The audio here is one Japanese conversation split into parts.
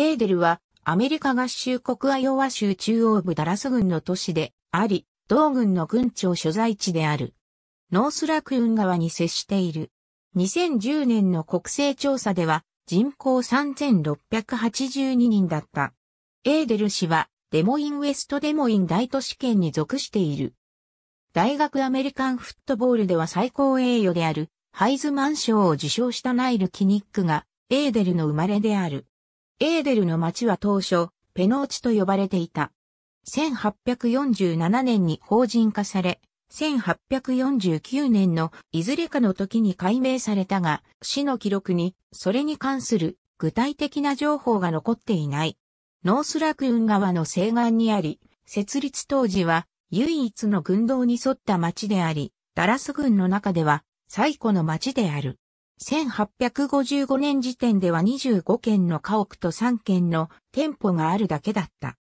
エーデルはアメリカ合衆国アイオワ州中央部ダラス郡の都市であり、同郡の郡庁所在地である。ノースラクーン川に接している。2010年の国勢調査では人口3682人だった。エーデル氏はデモインウェストデモイン大都市圏に属している。大学アメリカンフットボールでは最高栄誉であるハイズマン賞を受賞したナイル・キニックがエーデルの生まれである。エーデルの町は当初、ペノーチと呼ばれていた。1847年に法人化され、1849年のいずれかの時に解明されたが、市の記録にそれに関する具体的な情報が残っていない。ノースラクーン川の西岸にあり、設立当時は唯一の軍道に沿った町であり、ダラス軍の中では最古の町である。1855年時点では25軒の家屋と3軒の店舗があるだけだった。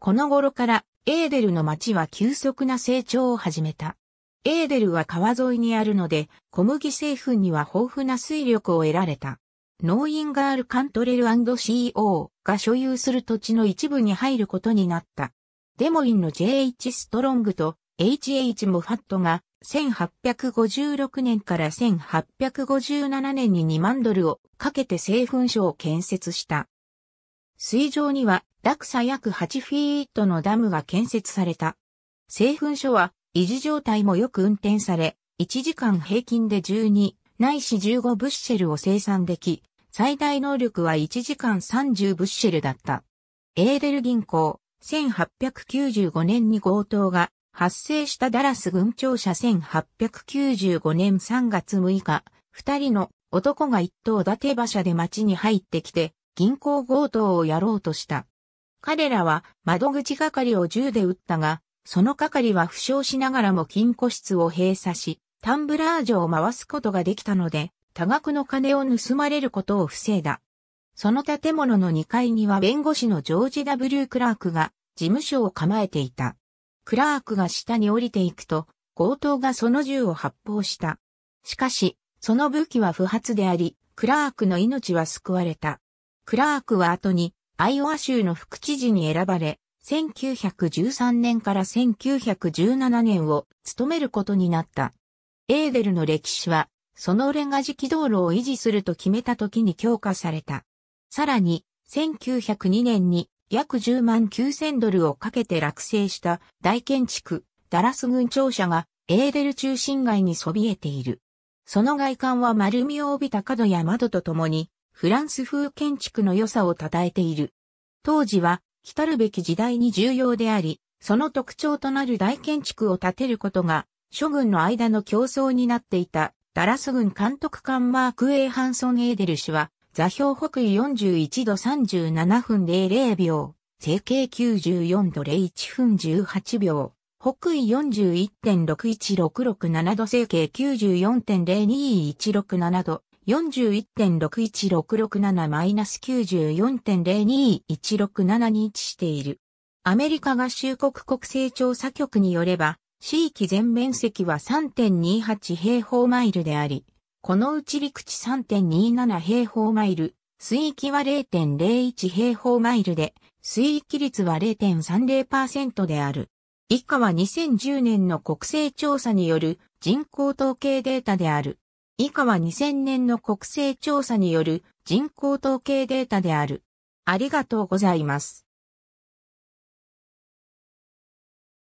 この頃からエーデルの町は急速な成長を始めた。エーデルは川沿いにあるので、小麦製粉には豊富な水力を得られた。ノーインガールカントレル &CO が所有する土地の一部に入ることになった。デモインの JH ストロングと HH モファットが1856年から1857年に2万ドルをかけて製粉所を建設した。水上には落差約8フィートのダムが建設された。製粉所は維持状態もよく運転され、1時間平均で12ないし15ブッシェルを生産でき、最大能力は1時間30ブッシェルだった。エーデル銀行、1895年に強盗が発生したダラス軍庁舎1895年3月6日、二人の男が一等立て馬車で町に入ってきて、銀行強盗をやろうとした。彼らは窓口係を銃で撃ったが、その係は負傷しながらも金庫室を閉鎖し、タンブラージを回すことができたので、多額の金を盗まれることを防いだ。その建物の2階には弁護士のジョージ・ W・ クラークが事務所を構えていた。クラークが下に降りていくと、強盗がその銃を発砲した。しかし、その武器は不発であり、クラークの命は救われた。クラークは後に、アイオワ州の副知事に選ばれ、1913年から1917年を務めることになった。エーデルの歴史は、そのレンガ気道路を維持すると決めた時に強化された。さらに、1902年に約10万9000ドルをかけて落成した大建築、ダラス軍庁舎がエーデル中心街にそびえている。その外観は丸みを帯びた角や窓とともに、フランス風建築の良さを称えている。当時は、来るべき時代に重要であり、その特徴となる大建築を建てることが、諸軍の間の競争になっていた、ダラス軍監督官マーク・エイ・ハンソン・エーデル氏は、座標北緯41度37分00秒、整形94度01分18秒、北緯41.61667度整形94.02167度、41.61667マイナス94.02167に位置している。アメリカ合衆国国勢調査局によれば、地域全面積は3.28平方マイルであり、このうち陸地3.27平方マイル、水域は0.01平方マイルで、水域率は0.30%である。以下は2010年の国勢調査による人口統計データである。以下は2000年の国勢調査による人口統計データである。ありがとうございます。